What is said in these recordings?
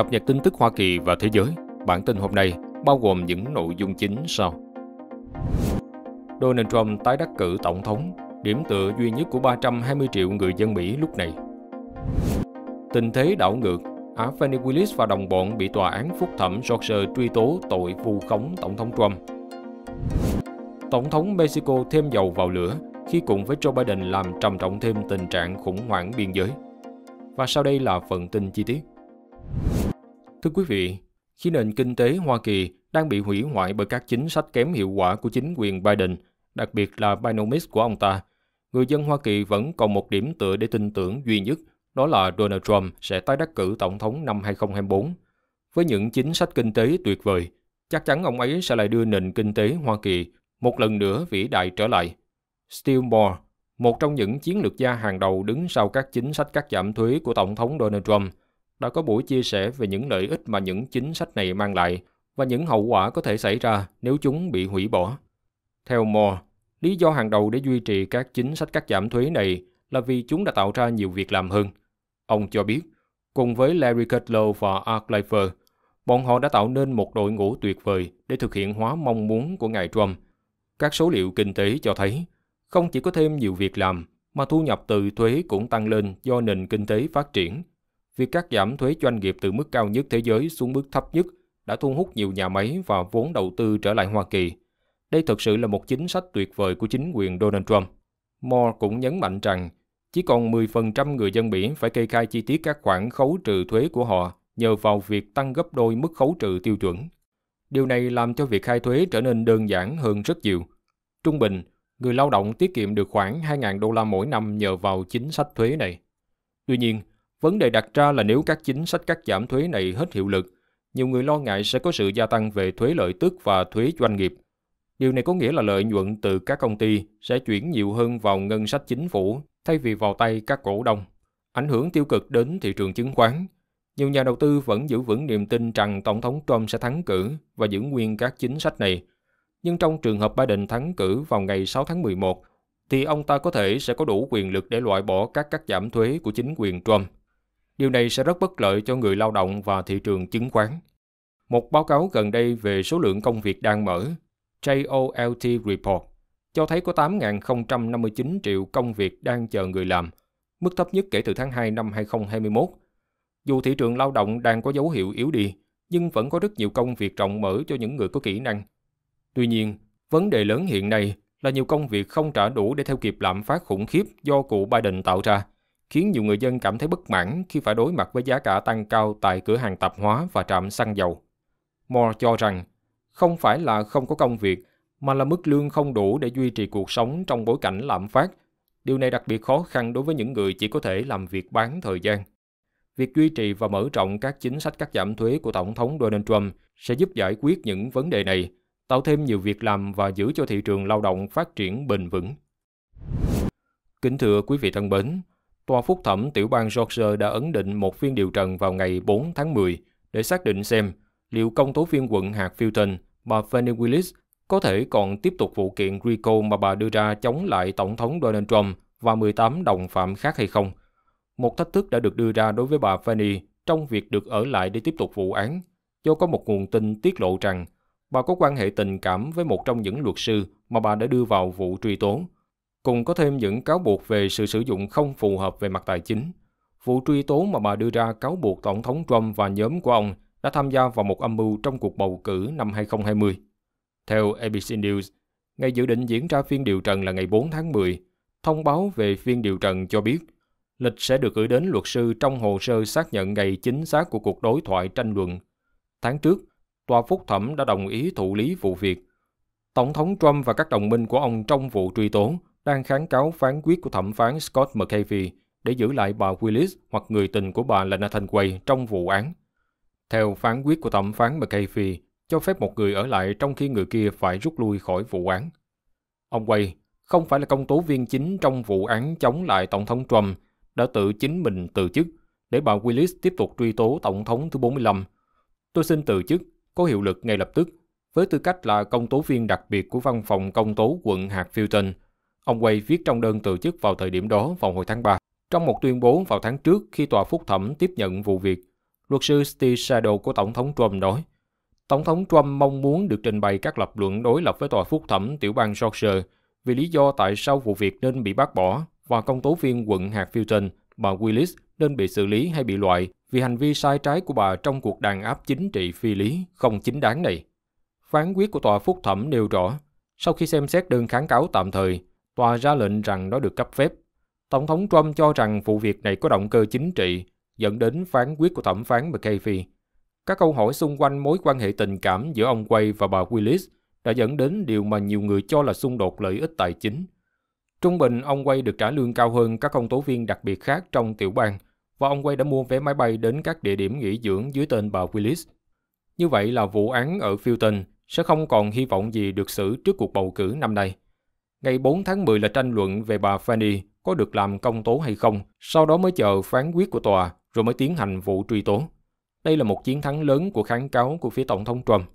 Cập nhật tin tức Hoa Kỳ và thế giới. Bản tin hôm nay bao gồm những nội dung chính sau. Donald Trump tái đắc cử tổng thống, điểm tựa duy nhất của 320 triệu người dân Mỹ lúc này. Tình thế đảo ngược, Á Fanny Willis và đồng bọn bị tòa án phúc thẩm Georgia truy tố tội vu khống tổng thống Trump. Tổng thống Mexico thêm dầu vào lửa khi cùng với Joe Biden làm trầm trọng thêm tình trạng khủng hoảng biên giới. Và sau đây là phần tin chi tiết. Thưa quý vị, khi nền kinh tế Hoa Kỳ đang bị hủy hoại bởi các chính sách kém hiệu quả của chính quyền Biden, đặc biệt là Binomics của ông ta, người dân Hoa Kỳ vẫn còn một điểm tựa để tin tưởng duy nhất, đó là Donald Trump sẽ tái đắc cử tổng thống năm 2024. Với những chính sách kinh tế tuyệt vời, chắc chắn ông ấy sẽ lại đưa nền kinh tế Hoa Kỳ một lần nữa vĩ đại trở lại. Steve Moore, một trong những chiến lược gia hàng đầu đứng sau các chính sách cắt giảm thuế của Tổng thống Donald Trump, đã có buổi chia sẻ về những lợi ích mà những chính sách này mang lại và những hậu quả có thể xảy ra nếu chúng bị hủy bỏ. Theo Moore, lý do hàng đầu để duy trì các chính sách cắt giảm thuế này là vì chúng đã tạo ra nhiều việc làm hơn. Ông cho biết, cùng với Larry Kudlow và Art Leifer, bọn họ đã tạo nên một đội ngũ tuyệt vời để thực hiện hóa mong muốn của ngài Trump. Các số liệu kinh tế cho thấy, không chỉ có thêm nhiều việc làm, mà thu nhập từ thuế cũng tăng lên do nền kinh tế phát triển Việc cắt giảm thuế doanh nghiệp từ mức cao nhất thế giới xuống mức thấp nhất đã thu hút nhiều nhà máy và vốn đầu tư trở lại Hoa Kỳ. Đây thực sự là một chính sách tuyệt vời của chính quyền Donald Trump. Moore cũng nhấn mạnh rằng chỉ còn 10% người dân Mỹ phải kê khai chi tiết các khoản khấu trừ thuế của họ nhờ vào việc tăng gấp đôi mức khấu trừ tiêu chuẩn. Điều này làm cho việc khai thuế trở nên đơn giản hơn rất nhiều. Trung bình, người lao động tiết kiệm được khoảng 2.000 đô la mỗi năm nhờ vào chính sách thuế này. Tuy nhiên, Vấn đề đặt ra là nếu các chính sách cắt giảm thuế này hết hiệu lực, nhiều người lo ngại sẽ có sự gia tăng về thuế lợi tức và thuế doanh nghiệp. Điều này có nghĩa là lợi nhuận từ các công ty sẽ chuyển nhiều hơn vào ngân sách chính phủ thay vì vào tay các cổ đông, ảnh hưởng tiêu cực đến thị trường chứng khoán. Nhiều nhà đầu tư vẫn giữ vững niềm tin rằng Tổng thống Trump sẽ thắng cử và giữ nguyên các chính sách này. Nhưng trong trường hợp Biden thắng cử vào ngày 6 tháng 11, thì ông ta có thể sẽ có đủ quyền lực để loại bỏ các cắt giảm thuế của chính quyền Trump. Điều này sẽ rất bất lợi cho người lao động và thị trường chứng khoán. Một báo cáo gần đây về số lượng công việc đang mở, JOLT Report, cho thấy có 8.059 triệu công việc đang chờ người làm, mức thấp nhất kể từ tháng 2 năm 2021. Dù thị trường lao động đang có dấu hiệu yếu đi, nhưng vẫn có rất nhiều công việc rộng mở cho những người có kỹ năng. Tuy nhiên, vấn đề lớn hiện nay là nhiều công việc không trả đủ để theo kịp lạm phát khủng khiếp do cụ Biden tạo ra khiến nhiều người dân cảm thấy bất mãn khi phải đối mặt với giá cả tăng cao tại cửa hàng tạp hóa và trạm xăng dầu. Moore cho rằng, không phải là không có công việc, mà là mức lương không đủ để duy trì cuộc sống trong bối cảnh lạm phát. Điều này đặc biệt khó khăn đối với những người chỉ có thể làm việc bán thời gian. Việc duy trì và mở rộng các chính sách cắt giảm thuế của Tổng thống Donald Trump sẽ giúp giải quyết những vấn đề này, tạo thêm nhiều việc làm và giữ cho thị trường lao động phát triển bền vững. Kính thưa quý vị thân mến, Tòa phúc thẩm tiểu bang Georgia đã ấn định một phiên điều trần vào ngày 4 tháng 10 để xác định xem liệu công tố viên quận hạt Fulton, bà Fannie Willis, có thể còn tiếp tục vụ kiện RICO mà bà đưa ra chống lại Tổng thống Donald Trump và 18 đồng phạm khác hay không. Một thách thức đã được đưa ra đối với bà Fannie trong việc được ở lại để tiếp tục vụ án, do có một nguồn tin tiết lộ rằng bà có quan hệ tình cảm với một trong những luật sư mà bà đã đưa vào vụ truy tố cùng có thêm những cáo buộc về sự sử dụng không phù hợp về mặt tài chính. Vụ truy tố mà bà đưa ra cáo buộc Tổng thống Trump và nhóm của ông đã tham gia vào một âm mưu trong cuộc bầu cử năm 2020. Theo ABC News, ngày dự định diễn ra phiên điều trần là ngày 4 tháng 10, thông báo về phiên điều trần cho biết lịch sẽ được gửi đến luật sư trong hồ sơ xác nhận ngày chính xác của cuộc đối thoại tranh luận. Tháng trước, tòa phúc thẩm đã đồng ý thụ lý vụ việc. Tổng thống Trump và các đồng minh của ông trong vụ truy tố đang kháng cáo phán quyết của thẩm phán Scott McAfee để giữ lại bà Willis hoặc người tình của bà là Nathan Quay trong vụ án. Theo phán quyết của thẩm phán McAfee, cho phép một người ở lại trong khi người kia phải rút lui khỏi vụ án. Ông Quay không phải là công tố viên chính trong vụ án chống lại Tổng thống Trump đã tự chính mình từ chức để bà Willis tiếp tục truy tố Tổng thống thứ 45. Tôi xin từ chức, có hiệu lực ngay lập tức, với tư cách là công tố viên đặc biệt của văn phòng công tố quận hạt Fulton – Ông Quay viết trong đơn từ chức vào thời điểm đó vào hồi tháng 3. Trong một tuyên bố vào tháng trước khi tòa phúc thẩm tiếp nhận vụ việc, luật sư Steve Shadow của Tổng thống Trump nói, Tổng thống Trump mong muốn được trình bày các lập luận đối lập với tòa phúc thẩm tiểu bang Georgia vì lý do tại sao vụ việc nên bị bác bỏ và công tố viên quận hạt Fulton, bà Willis, nên bị xử lý hay bị loại vì hành vi sai trái của bà trong cuộc đàn áp chính trị phi lý không chính đáng này. Phán quyết của tòa phúc thẩm nêu rõ, sau khi xem xét đơn kháng cáo tạm thời, tòa ra lệnh rằng nó được cấp phép. Tổng thống Trump cho rằng vụ việc này có động cơ chính trị, dẫn đến phán quyết của thẩm phán McAfee. Các câu hỏi xung quanh mối quan hệ tình cảm giữa ông Quay và bà Willis đã dẫn đến điều mà nhiều người cho là xung đột lợi ích tài chính. Trung bình, ông Quay được trả lương cao hơn các công tố viên đặc biệt khác trong tiểu bang và ông Quay đã mua vé máy bay đến các địa điểm nghỉ dưỡng dưới tên bà Willis. Như vậy là vụ án ở Fulton sẽ không còn hy vọng gì được xử trước cuộc bầu cử năm nay. Ngày 4 tháng 10 là tranh luận về bà Fanny có được làm công tố hay không, sau đó mới chờ phán quyết của tòa rồi mới tiến hành vụ truy tố. Đây là một chiến thắng lớn của kháng cáo của phía Tổng thống Trump.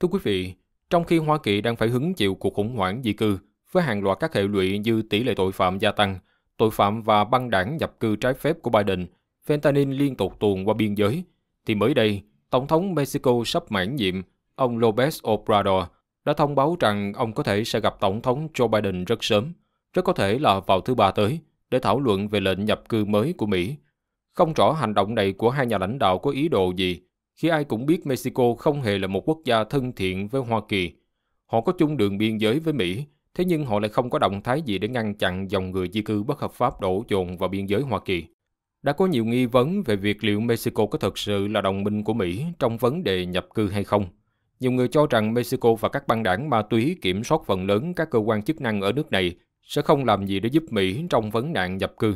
Thưa quý vị, trong khi Hoa Kỳ đang phải hứng chịu cuộc khủng hoảng di cư với hàng loạt các hệ lụy như tỷ lệ tội phạm gia tăng, tội phạm và băng đảng nhập cư trái phép của Biden, fentanyl liên tục tuồn qua biên giới, thì mới đây, Tổng thống Mexico sắp mãn nhiệm, ông López Obrador đã thông báo rằng ông có thể sẽ gặp Tổng thống Joe Biden rất sớm, rất có thể là vào thứ ba tới, để thảo luận về lệnh nhập cư mới của Mỹ. Không rõ hành động này của hai nhà lãnh đạo có ý đồ gì, khi ai cũng biết Mexico không hề là một quốc gia thân thiện với Hoa Kỳ. Họ có chung đường biên giới với Mỹ, thế nhưng họ lại không có động thái gì để ngăn chặn dòng người di cư bất hợp pháp đổ dồn vào biên giới Hoa Kỳ. Đã có nhiều nghi vấn về việc liệu Mexico có thực sự là đồng minh của Mỹ trong vấn đề nhập cư hay không. Nhiều người cho rằng Mexico và các băng đảng ma túy kiểm soát phần lớn các cơ quan chức năng ở nước này sẽ không làm gì để giúp Mỹ trong vấn nạn nhập cư.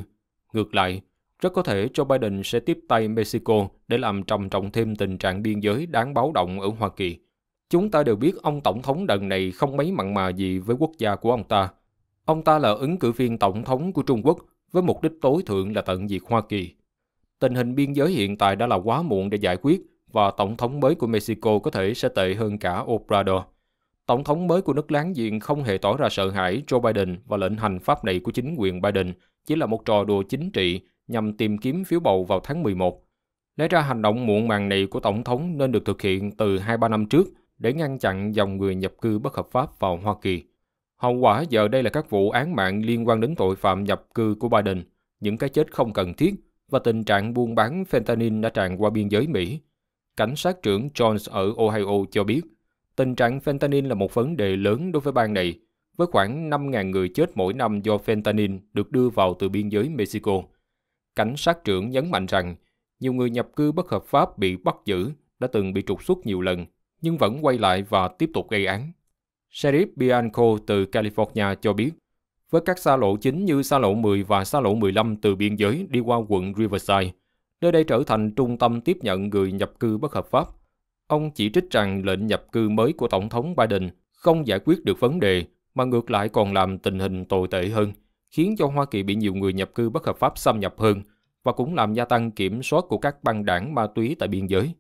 Ngược lại, rất có thể Joe Biden sẽ tiếp tay Mexico để làm trầm trọng thêm tình trạng biên giới đáng báo động ở Hoa Kỳ. Chúng ta đều biết ông tổng thống lần này không mấy mặn mà gì với quốc gia của ông ta. Ông ta là ứng cử viên tổng thống của Trung Quốc với mục đích tối thượng là tận diệt Hoa Kỳ. Tình hình biên giới hiện tại đã là quá muộn để giải quyết và tổng thống mới của Mexico có thể sẽ tệ hơn cả Obrador. Tổng thống mới của nước láng giềng không hề tỏ ra sợ hãi Joe Biden và lệnh hành pháp này của chính quyền Biden chỉ là một trò đùa chính trị nhằm tìm kiếm phiếu bầu vào tháng 11. Lẽ ra hành động muộn màng này của Tổng thống nên được thực hiện từ 2-3 năm trước để ngăn chặn dòng người nhập cư bất hợp pháp vào Hoa Kỳ. Hậu quả giờ đây là các vụ án mạng liên quan đến tội phạm nhập cư của Biden, những cái chết không cần thiết và tình trạng buôn bán fentanyl đã tràn qua biên giới Mỹ, Cảnh sát trưởng Jones ở Ohio cho biết, tình trạng fentanyl là một vấn đề lớn đối với bang này, với khoảng 5.000 người chết mỗi năm do fentanyl được đưa vào từ biên giới Mexico. Cảnh sát trưởng nhấn mạnh rằng, nhiều người nhập cư bất hợp pháp bị bắt giữ đã từng bị trục xuất nhiều lần, nhưng vẫn quay lại và tiếp tục gây án. Sheriff Bianco từ California cho biết, với các xa lộ chính như xa lộ 10 và xa lộ 15 từ biên giới đi qua quận Riverside, nơi đây trở thành trung tâm tiếp nhận người nhập cư bất hợp pháp. Ông chỉ trích rằng lệnh nhập cư mới của Tổng thống Biden không giải quyết được vấn đề mà ngược lại còn làm tình hình tồi tệ hơn, khiến cho Hoa Kỳ bị nhiều người nhập cư bất hợp pháp xâm nhập hơn và cũng làm gia tăng kiểm soát của các băng đảng ma túy tại biên giới.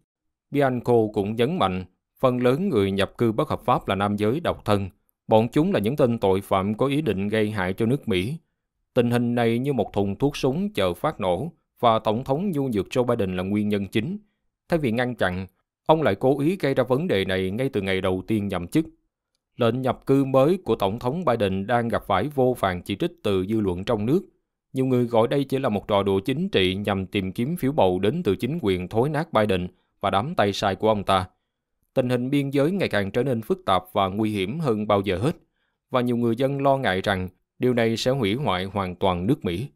Bianco cũng nhấn mạnh, phần lớn người nhập cư bất hợp pháp là nam giới độc thân, bọn chúng là những tên tội phạm có ý định gây hại cho nước Mỹ. Tình hình này như một thùng thuốc súng chờ phát nổ, và Tổng thống nhu nhược Joe Biden là nguyên nhân chính. Thay vì ngăn chặn, ông lại cố ý gây ra vấn đề này ngay từ ngày đầu tiên nhậm chức. Lệnh nhập cư mới của Tổng thống Biden đang gặp phải vô vàng chỉ trích từ dư luận trong nước. Nhiều người gọi đây chỉ là một trò đùa chính trị nhằm tìm kiếm phiếu bầu đến từ chính quyền thối nát Biden và đám tay sai của ông ta. Tình hình biên giới ngày càng trở nên phức tạp và nguy hiểm hơn bao giờ hết, và nhiều người dân lo ngại rằng điều này sẽ hủy hoại hoàn toàn nước Mỹ.